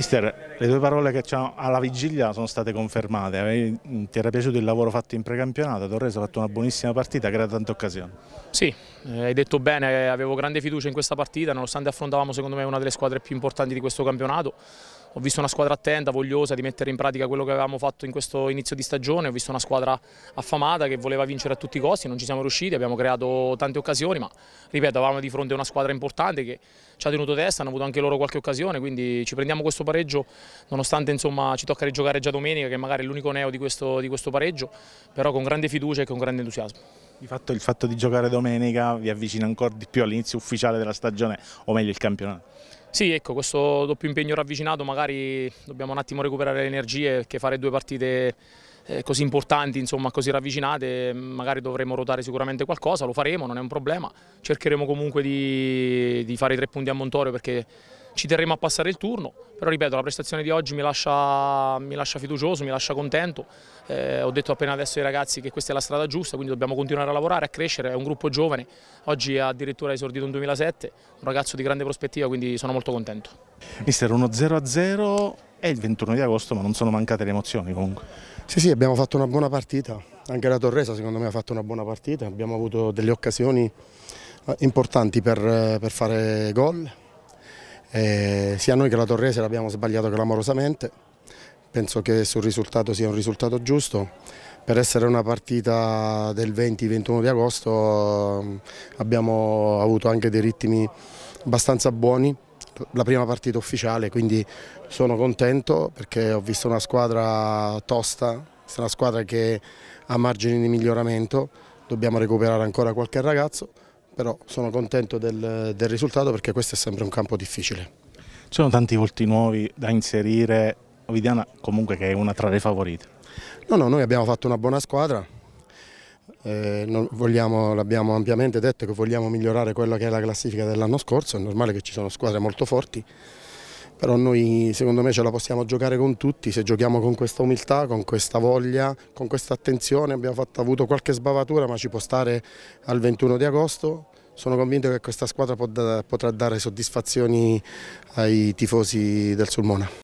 Mister, le due parole che alla vigilia sono state confermate, mm, ti era piaciuto il lavoro fatto in precampionato, Torres ha fatto una buonissima partita, crea tante occasioni. Sì, eh, hai detto bene, avevo grande fiducia in questa partita, nonostante affrontavamo secondo me una delle squadre più importanti di questo campionato, ho visto una squadra attenta, vogliosa di mettere in pratica quello che avevamo fatto in questo inizio di stagione, ho visto una squadra affamata che voleva vincere a tutti i costi, non ci siamo riusciti, abbiamo creato tante occasioni, ma ripeto, avevamo di fronte una squadra importante che ci ha tenuto testa, hanno avuto anche loro qualche occasione, quindi ci prendiamo questo pareggio, nonostante insomma, ci tocca rigiocare già domenica, che magari è l'unico neo di questo, di questo pareggio, però con grande fiducia e con grande entusiasmo. Di fatto il fatto di giocare domenica vi avvicina ancora di più all'inizio ufficiale della stagione, o meglio il campionato. Sì, ecco, questo doppio impegno ravvicinato magari dobbiamo un attimo recuperare le energie perché fare due partite eh, così importanti, insomma, così ravvicinate, magari dovremo ruotare sicuramente qualcosa, lo faremo, non è un problema, cercheremo comunque di, di fare i tre punti a Montorio perché ci terremo a passare il turno, però ripeto la prestazione di oggi mi lascia, mi lascia fiducioso, mi lascia contento, eh, ho detto appena adesso ai ragazzi che questa è la strada giusta, quindi dobbiamo continuare a lavorare, a crescere, è un gruppo giovane, oggi ha addirittura esordito un 2007, un ragazzo di grande prospettiva, quindi sono molto contento. Mister, 1 0 0 è il 21 di agosto ma non sono mancate le emozioni comunque. Sì, sì, abbiamo fatto una buona partita, anche la Torresa secondo me ha fatto una buona partita, abbiamo avuto delle occasioni eh, importanti per, per fare gol, eh, sia noi che la Torrese l'abbiamo sbagliato clamorosamente, penso che sul risultato sia un risultato giusto. Per essere una partita del 20-21 di agosto eh, abbiamo avuto anche dei ritmi abbastanza buoni, la prima partita ufficiale, quindi sono contento perché ho visto una squadra tosta, una squadra che ha margini di miglioramento, dobbiamo recuperare ancora qualche ragazzo però sono contento del, del risultato perché questo è sempre un campo difficile. Ci sono tanti volti nuovi da inserire, Ovidiana comunque che è una tra le favorite. No, no, noi abbiamo fatto una buona squadra, eh, l'abbiamo ampiamente detto che vogliamo migliorare quella che è la classifica dell'anno scorso, è normale che ci sono squadre molto forti, però noi secondo me ce la possiamo giocare con tutti, se giochiamo con questa umiltà, con questa voglia, con questa attenzione, abbiamo fatto, avuto qualche sbavatura ma ci può stare al 21 di agosto, sono convinto che questa squadra potrà dare soddisfazioni ai tifosi del Sulmona.